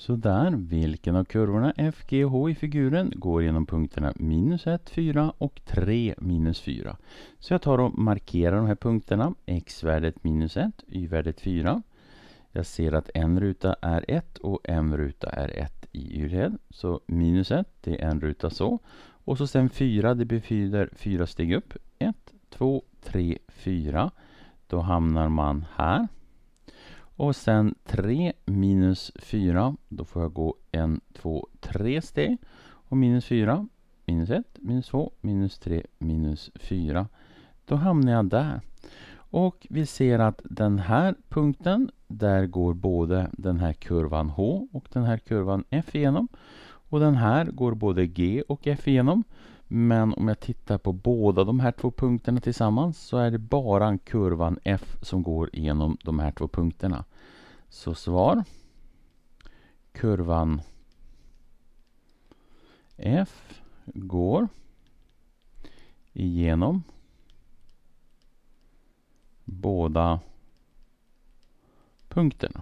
Sådär, vilken av kurvorna F, G och H i figuren går genom punkterna minus 1, 4 och 3, minus 4. Så jag tar och markerar de här punkterna. X-värdet minus 1, Y-värdet 4. Jag ser att en ruta är 1 och en ruta är 1 i Y-led. Så minus 1, det är en ruta så. Och så sen 4, det betyder 4 steg upp. 1, 2, 3, 4. Då hamnar man här. Och sen 3 minus 4. Då får jag gå 1, 2, 3 steg. Och minus 4, minus 1, minus 2, minus 3, minus 4. Då hamnar jag där. Och vi ser att den här punkten, där går både den här kurvan H och den här kurvan F igenom. Och den här går både G och F igenom. Men om jag tittar på båda de här två punkterna tillsammans så är det bara kurvan F som går igenom de här två punkterna. Så svar. Kurvan F går igenom båda punkterna.